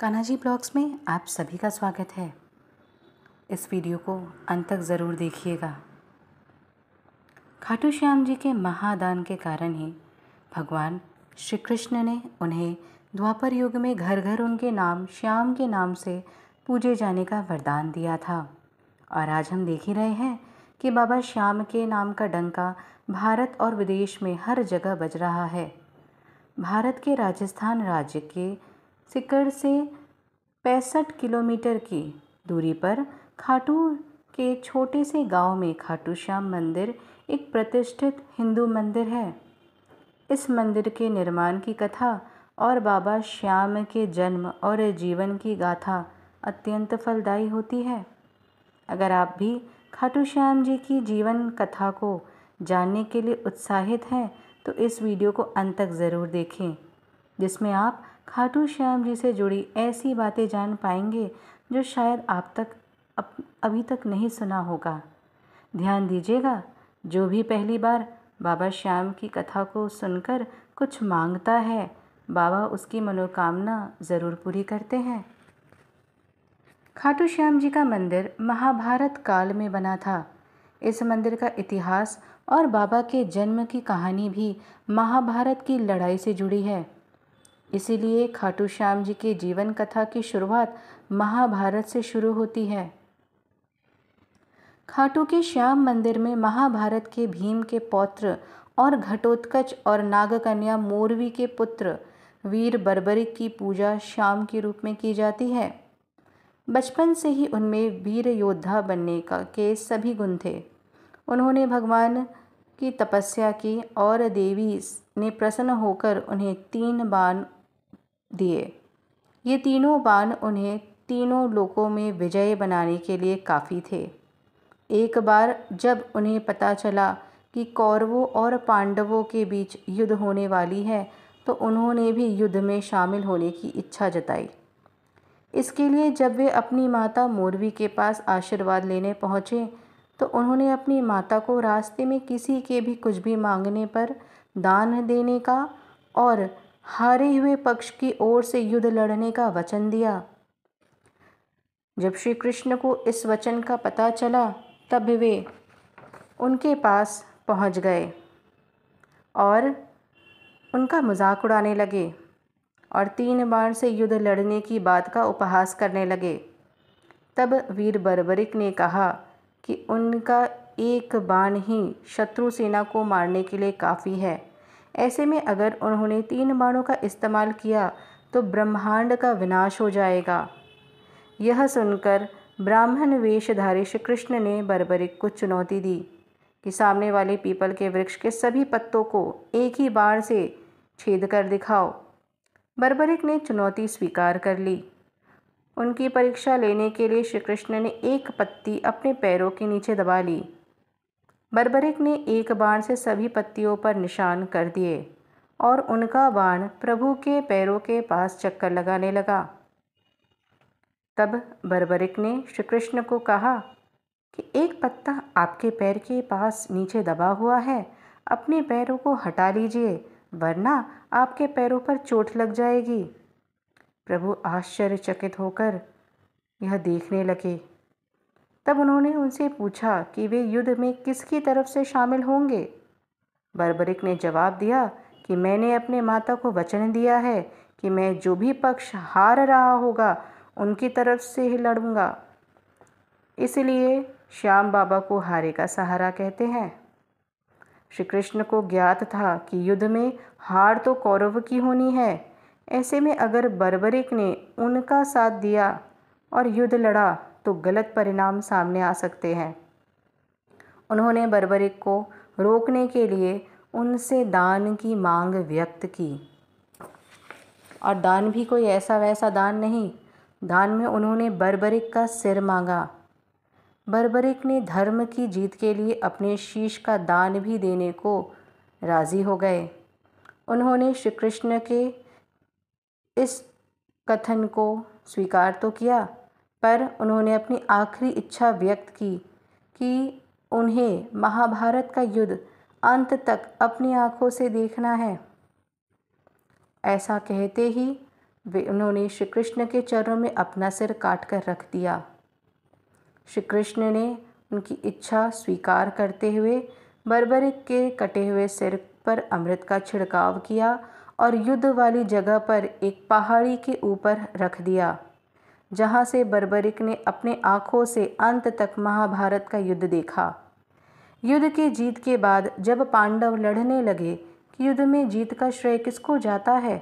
कानाजी blogs में आप सभी का स्वागत है इस वीडियो को अंत तक ज़रूर देखिएगा खाटू श्याम जी के महादान के कारण ही भगवान श्री कृष्ण ने उन्हें द्वापर युग में घर घर उनके नाम श्याम के नाम से पूजे जाने का वरदान दिया था और आज हम देख ही रहे हैं कि बाबा श्याम के नाम का डंका भारत और विदेश में हर जगह बज रहा है भारत के राजस्थान राज्य के सिकड़ से पैंसठ किलोमीटर की दूरी पर खाटू के छोटे से गांव में खाटू श्याम मंदिर एक प्रतिष्ठित हिंदू मंदिर है इस मंदिर के निर्माण की कथा और बाबा श्याम के जन्म और जीवन की गाथा अत्यंत फलदायी होती है अगर आप भी खाटू श्याम जी की जीवन कथा को जानने के लिए उत्साहित हैं तो इस वीडियो को अंत तक ज़रूर देखें जिसमें आप खाटू श्याम जी से जुड़ी ऐसी बातें जान पाएंगे जो शायद आप तक अप, अभी तक नहीं सुना होगा ध्यान दीजिएगा जो भी पहली बार बाबा श्याम की कथा को सुनकर कुछ मांगता है बाबा उसकी मनोकामना ज़रूर पूरी करते हैं खाटू श्याम जी का मंदिर महाभारत काल में बना था इस मंदिर का इतिहास और बाबा के जन्म की कहानी भी महाभारत की लड़ाई से जुड़ी है इसीलिए खाटू श्याम जी के जीवन कथा की शुरुआत महाभारत से शुरू होती है खाटू के श्याम मंदिर में महाभारत के भीम के पौत्र और घटोत्कच और नागकन्या मोरवी के पुत्र वीर बर्बरिक की पूजा श्याम के रूप में की जाती है बचपन से ही उनमें वीर योद्धा बनने का के सभी गुण थे उन्होंने भगवान की तपस्या की और देवी ने प्रसन्न होकर उन्हें तीन बाण दिए ये तीनों बाण उन्हें तीनों लोकों में विजय बनाने के लिए काफ़ी थे एक बार जब उन्हें पता चला कि कौरवों और पांडवों के बीच युद्ध होने वाली है तो उन्होंने भी युद्ध में शामिल होने की इच्छा जताई इसके लिए जब वे अपनी माता मोरवी के पास आशीर्वाद लेने पहुँचे तो उन्होंने अपनी माता को रास्ते में किसी के भी कुछ भी मांगने पर दान देने का और हारे हुए पक्ष की ओर से युद्ध लड़ने का वचन दिया जब श्री कृष्ण को इस वचन का पता चला तब वे उनके पास पहुंच गए और उनका मजाक उड़ाने लगे और तीन बार से युद्ध लड़ने की बात का उपहास करने लगे तब वीर बर्बरिक ने कहा कि उनका एक बाण ही शत्रु सेना को मारने के लिए काफ़ी है ऐसे में अगर उन्होंने तीन बाणों का इस्तेमाल किया तो ब्रह्मांड का विनाश हो जाएगा यह सुनकर ब्राह्मण वेशधारी श्री कृष्ण ने बर्बरिक को चुनौती दी कि सामने वाले पीपल के वृक्ष के सभी पत्तों को एक ही बाण से छेद कर दिखाओ बर्बरिक ने चुनौती स्वीकार कर ली उनकी परीक्षा लेने के लिए श्री कृष्ण ने एक पत्ती अपने पैरों के नीचे दबा ली बर्बरिक ने एक बाण से सभी पत्तियों पर निशान कर दिए और उनका बाण प्रभु के पैरों के पास चक्कर लगाने लगा तब बर्बरिक ने श्री कृष्ण को कहा कि एक पत्ता आपके पैर के पास नीचे दबा हुआ है अपने पैरों को हटा लीजिए वरना आपके पैरों पर चोट लग जाएगी प्रभु आश्चर्यचकित होकर यह देखने लगे तब उन्होंने उनसे पूछा कि वे युद्ध में किसकी तरफ से शामिल होंगे बर्बरिक ने जवाब दिया कि मैंने अपने माता को वचन दिया है कि मैं जो भी पक्ष हार रहा होगा उनकी तरफ से ही लड़ूंगा इसलिए श्याम बाबा को हारे का सहारा कहते हैं श्री कृष्ण को ज्ञात था कि युद्ध में हार तो कौरव की होनी है ऐसे में अगर बर्बरिक ने उनका साथ दिया और युद्ध लड़ा तो गलत परिणाम सामने आ सकते हैं उन्होंने बर्बरिक को रोकने के लिए उनसे दान की मांग व्यक्त की और दान भी कोई ऐसा वैसा दान नहीं दान में उन्होंने बर्बरिक का सिर मांगा बर्बरिक ने धर्म की जीत के लिए अपने शीश का दान भी देने को राज़ी हो गए उन्होंने श्री कृष्ण के इस कथन को स्वीकार तो किया पर उन्होंने अपनी आखिरी इच्छा व्यक्त की कि उन्हें महाभारत का युद्ध अंत तक अपनी आँखों से देखना है ऐसा कहते ही वे उन्होंने श्री कृष्ण के चरणों में अपना सिर काट कर रख दिया श्री कृष्ण ने उनकी इच्छा स्वीकार करते हुए बर्बरिक के कटे हुए सिर पर अमृत का छिड़काव किया और युद्ध वाली जगह पर एक पहाड़ी के ऊपर रख दिया जहाँ से बर्बरिक ने अपने आँखों से अंत तक महाभारत का युद्ध देखा युद्ध के जीत के बाद जब पांडव लड़ने लगे कि युद्ध में जीत का श्रेय किसको जाता है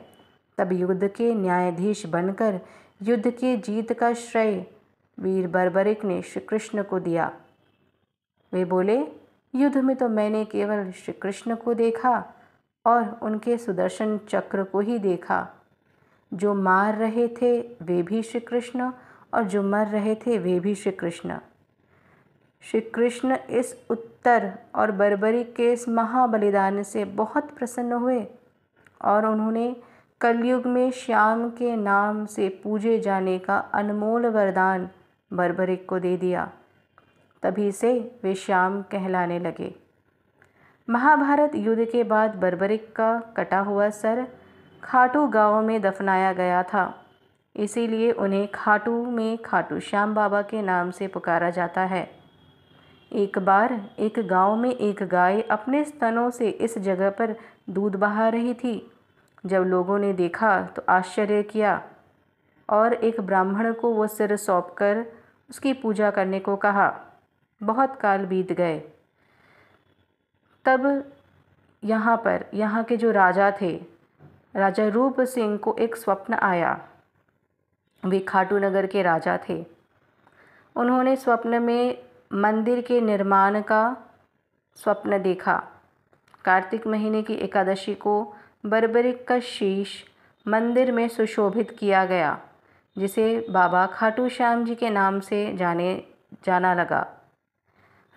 तब युद्ध के न्यायाधीश बनकर युद्ध के जीत का श्रेय वीर बर्बरिक ने श्री कृष्ण को दिया वे बोले युद्ध में तो मैंने केवल श्री कृष्ण को देखा और उनके सुदर्शन चक्र को ही देखा जो मार रहे थे वे भी श्री कृष्ण और जो मर रहे थे वे भी श्री कृष्ण श्री कृष्ण इस उत्तर और बर्बरी के इस महाबलिदान से बहुत प्रसन्न हुए और उन्होंने कलयुग में श्याम के नाम से पूजे जाने का अनमोल वरदान बर्बरिक को दे दिया तभी से वे श्याम कहलाने लगे महाभारत युद्ध के बाद बर्बरिक का कटा हुआ सर खाटू गांव में दफनाया गया था इसीलिए उन्हें खाटू में खाटू श्याम बाबा के नाम से पुकारा जाता है एक बार एक गांव में एक गाय अपने स्तनों से इस जगह पर दूध बहा रही थी जब लोगों ने देखा तो आश्चर्य किया और एक ब्राह्मण को वो सिर सौंप कर उसकी पूजा करने को कहा बहुत काल बीत गए तब यहाँ पर यहाँ के जो राजा थे राजा रूप सिंह को एक स्वप्न आया वे खाटू नगर के राजा थे उन्होंने स्वप्न में मंदिर के निर्माण का स्वप्न देखा कार्तिक महीने की एकादशी को बर्बरिक का शीश मंदिर में सुशोभित किया गया जिसे बाबा खाटू श्याम जी के नाम से जाने जाना लगा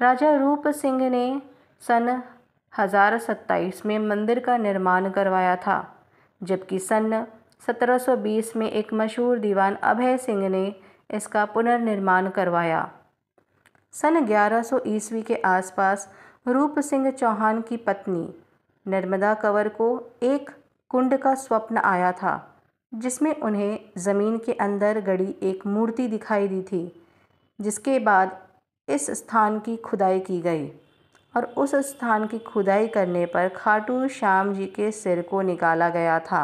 राजा रूप सिंह ने सन हजार सत्ताईस में मंदिर का निर्माण करवाया था जबकि सन 1720 में एक मशहूर दीवान अभय सिंह ने इसका पुनर्निर्माण करवाया सन 1100 ईस्वी के आसपास रूप सिंह चौहान की पत्नी नर्मदा कंवर को एक कुंड का स्वप्न आया था जिसमें उन्हें ज़मीन के अंदर गड़ी एक मूर्ति दिखाई दी थी जिसके बाद इस स्थान की खुदाई की गई और उस स्थान की खुदाई करने पर खाटू श्याम जी के सिर को निकाला गया था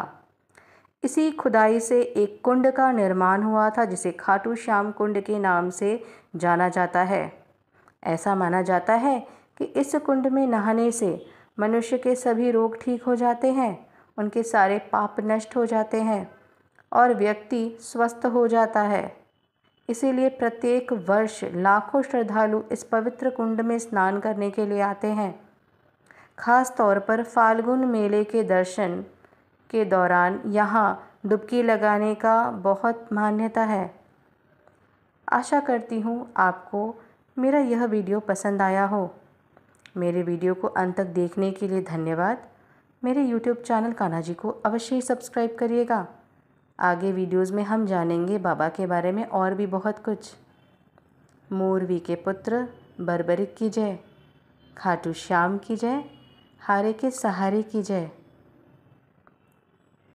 इसी खुदाई से एक कुंड का निर्माण हुआ था जिसे खाटू श्याम कुंड के नाम से जाना जाता है ऐसा माना जाता है कि इस कुंड में नहाने से मनुष्य के सभी रोग ठीक हो जाते हैं उनके सारे पाप नष्ट हो जाते हैं और व्यक्ति स्वस्थ हो जाता है इसीलिए प्रत्येक वर्ष लाखों श्रद्धालु इस पवित्र कुंड में स्नान करने के लिए आते हैं खास तौर पर फाल्गुन मेले के दर्शन के दौरान यहाँ डुबकी लगाने का बहुत मान्यता है आशा करती हूँ आपको मेरा यह वीडियो पसंद आया हो मेरे वीडियो को अंत तक देखने के लिए धन्यवाद मेरे यूट्यूब चैनल कान्हा जी को अवश्य सब्सक्राइब करिएगा आगे वीडियोस में हम जानेंगे बाबा के बारे में और भी बहुत कुछ मोरवी के पुत्र बरबरिक की जय खाटू श्याम की जय हारे के सहारे की जय